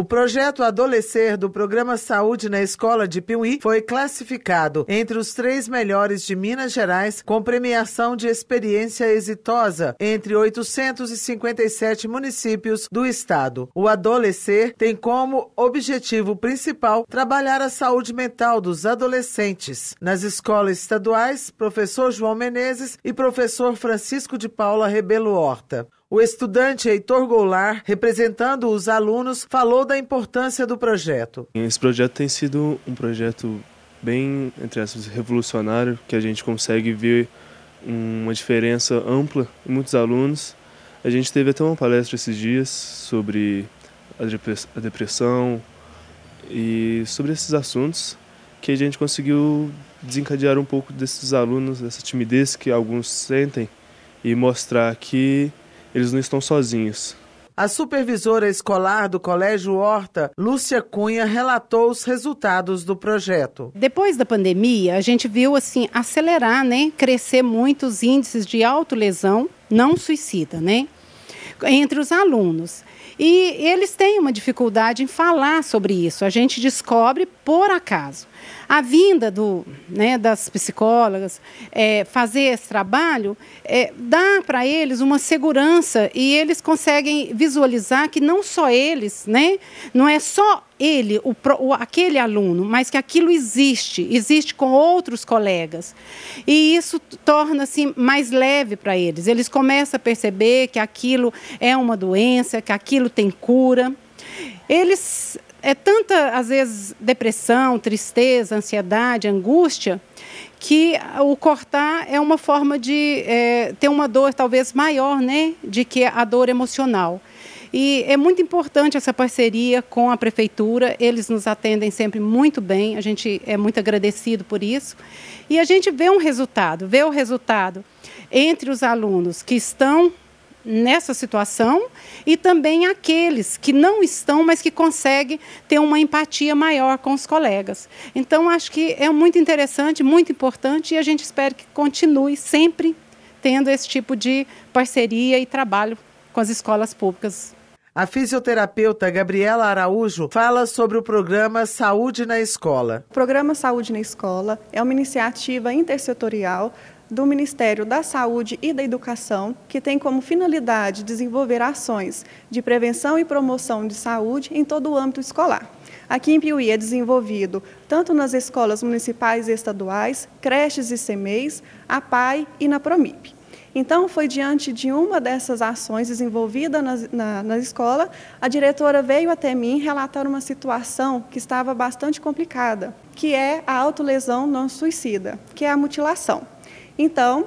O projeto Adolecer do Programa Saúde na Escola de Piuí foi classificado entre os três melhores de Minas Gerais, com premiação de experiência exitosa entre 857 municípios do estado. O Adolecer tem como objetivo principal trabalhar a saúde mental dos adolescentes. Nas escolas estaduais, professor João Menezes e professor Francisco de Paula Rebelo Horta. O estudante Heitor Goulart, representando os alunos, falou da importância do projeto. Esse projeto tem sido um projeto bem, entre aspas, revolucionário, que a gente consegue ver uma diferença ampla em muitos alunos. A gente teve até uma palestra esses dias sobre a depressão e sobre esses assuntos que a gente conseguiu desencadear um pouco desses alunos, dessa timidez que alguns sentem e mostrar que eles não estão sozinhos. A supervisora escolar do Colégio Horta, Lúcia Cunha, relatou os resultados do projeto. Depois da pandemia, a gente viu assim acelerar, né, crescer muito os índices de autolesão não suicida, né, entre os alunos. E eles têm uma dificuldade em falar sobre isso. A gente descobre por acaso. A vinda do, né, das psicólogas é, fazer esse trabalho é, dá para eles uma segurança e eles conseguem visualizar que não só eles, né, não é só ele, o, o, aquele aluno, mas que aquilo existe, existe com outros colegas. E isso torna-se mais leve para eles. Eles começam a perceber que aquilo é uma doença, que aquilo tem cura. Eles é tanta, às vezes, depressão, tristeza, ansiedade, angústia, que o cortar é uma forma de é, ter uma dor talvez maior, né, de que a dor emocional. E é muito importante essa parceria com a prefeitura, eles nos atendem sempre muito bem, a gente é muito agradecido por isso. E a gente vê um resultado, vê o resultado entre os alunos que estão nessa situação e também aqueles que não estão, mas que conseguem ter uma empatia maior com os colegas. Então, acho que é muito interessante, muito importante e a gente espera que continue sempre tendo esse tipo de parceria e trabalho com as escolas públicas a fisioterapeuta Gabriela Araújo fala sobre o programa Saúde na Escola. O programa Saúde na Escola é uma iniciativa intersetorial do Ministério da Saúde e da Educação, que tem como finalidade desenvolver ações de prevenção e promoção de saúde em todo o âmbito escolar. Aqui em Piuí é desenvolvido tanto nas escolas municipais e estaduais, creches e CMEs, a PAI e na Promip. Então, foi diante de uma dessas ações desenvolvida na, na, na, escola, a diretora veio até mim relatar uma situação que estava bastante complicada, que é a autolesão não suicida, que é a mutilação. Então,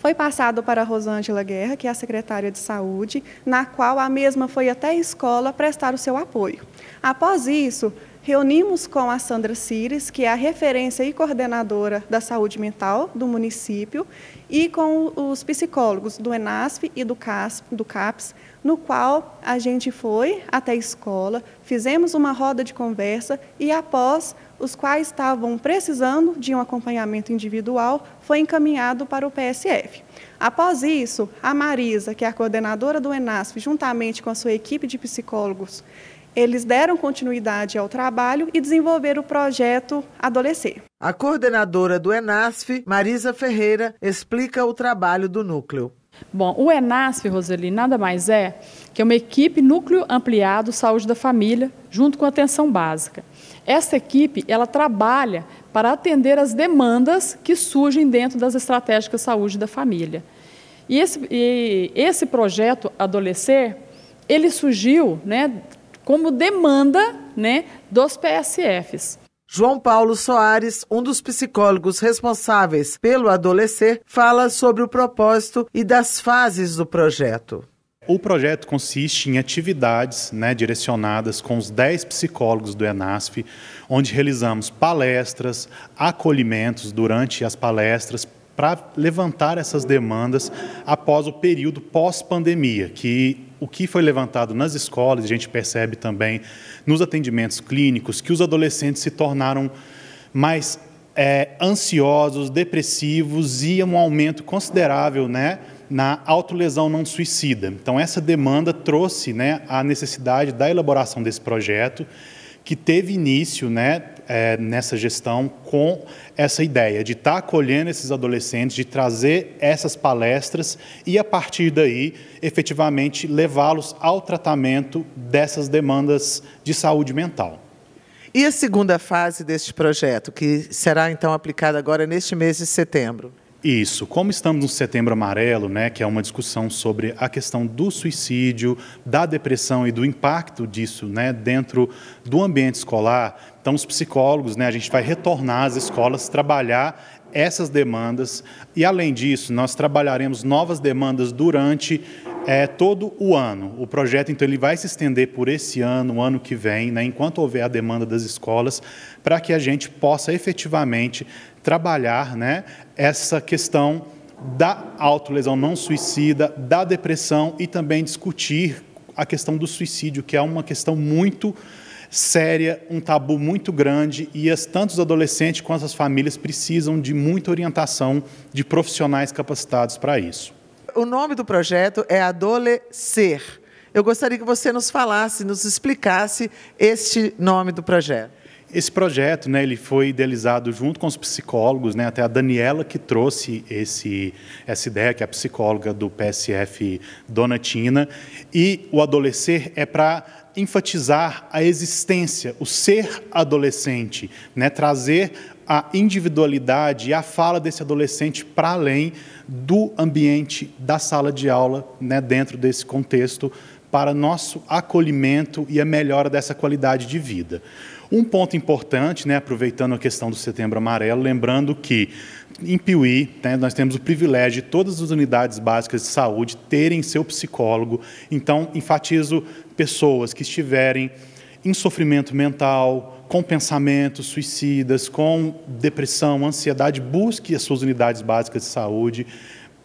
foi passado para Rosângela Guerra, que é a secretária de Saúde, na qual a mesma foi até a escola prestar o seu apoio. Após isso, reunimos com a Sandra Cires, que é a referência e coordenadora da saúde mental do município, e com os psicólogos do ENASF e do, CASP, do CAPS, no qual a gente foi até a escola, fizemos uma roda de conversa e após os quais estavam precisando de um acompanhamento individual, foi encaminhado para o PSF. Após isso, a Marisa, que é a coordenadora do ENASF, juntamente com a sua equipe de psicólogos, eles deram continuidade ao trabalho e desenvolveram o projeto Adolescer. A coordenadora do ENASF, Marisa Ferreira, explica o trabalho do núcleo. Bom, o ENASF, Roseli, nada mais é que é uma equipe núcleo ampliado saúde da família, junto com atenção básica. Essa equipe ela trabalha para atender as demandas que surgem dentro das estratégias de saúde da família. E esse, e esse projeto Adolecer, ele surgiu né, como demanda né, dos PSFs. João Paulo Soares, um dos psicólogos responsáveis pelo Adolecer, fala sobre o propósito e das fases do projeto. O projeto consiste em atividades né, direcionadas com os 10 psicólogos do ENASF, onde realizamos palestras, acolhimentos durante as palestras, para levantar essas demandas após o período pós-pandemia, que o que foi levantado nas escolas, a gente percebe também nos atendimentos clínicos, que os adolescentes se tornaram mais é, ansiosos, depressivos e um aumento considerável, né? na autolesão não suicida. Então, essa demanda trouxe né, a necessidade da elaboração desse projeto, que teve início né, é, nessa gestão com essa ideia de estar tá acolhendo esses adolescentes, de trazer essas palestras e, a partir daí, efetivamente levá-los ao tratamento dessas demandas de saúde mental. E a segunda fase deste projeto, que será então aplicada agora neste mês de setembro? Isso. Como estamos no Setembro Amarelo, né, que é uma discussão sobre a questão do suicídio, da depressão e do impacto disso né, dentro do ambiente escolar, então os psicólogos, né, a gente vai retornar às escolas, trabalhar essas demandas e, além disso, nós trabalharemos novas demandas durante é, todo o ano. O projeto, então, ele vai se estender por esse ano, o ano que vem, né, enquanto houver a demanda das escolas, para que a gente possa efetivamente trabalhar né, essa questão da autolesão não suicida, da depressão e também discutir a questão do suicídio, que é uma questão muito séria, um tabu muito grande e as, tanto os adolescentes quanto as famílias precisam de muita orientação de profissionais capacitados para isso. O nome do projeto é Adolecer. Eu gostaria que você nos falasse, nos explicasse este nome do projeto. Esse projeto, né, ele foi idealizado junto com os psicólogos, né, até a Daniela que trouxe esse, essa ideia, que é a psicóloga do PSF Donatina, e o adolescer é para enfatizar a existência, o ser adolescente, né, trazer a individualidade e a fala desse adolescente para além do ambiente da sala de aula, né, dentro desse contexto, para nosso acolhimento e a melhora dessa qualidade de vida. Um ponto importante, né, aproveitando a questão do Setembro Amarelo, lembrando que em Piuí, né, nós temos o privilégio de todas as unidades básicas de saúde terem seu psicólogo. Então, enfatizo pessoas que estiverem em sofrimento mental, com pensamentos suicidas, com depressão, ansiedade, busque as suas unidades básicas de saúde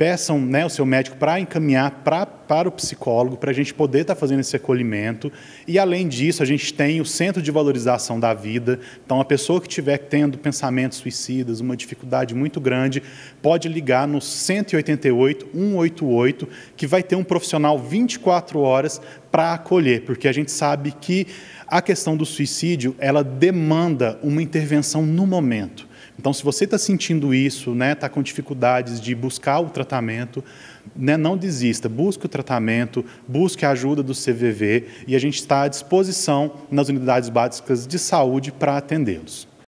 peçam né, o seu médico para encaminhar pra, para o psicólogo, para a gente poder estar tá fazendo esse acolhimento. E, além disso, a gente tem o Centro de Valorização da Vida. Então, a pessoa que estiver tendo pensamentos suicidas, uma dificuldade muito grande, pode ligar no 188 188, que vai ter um profissional 24 horas para acolher, porque a gente sabe que a questão do suicídio, ela demanda uma intervenção no momento. Então, se você está sentindo isso, né, está com dificuldades de buscar o tratamento, né, não desista, busque o tratamento, busque a ajuda do CVV e a gente está à disposição nas unidades básicas de saúde para atendê-los.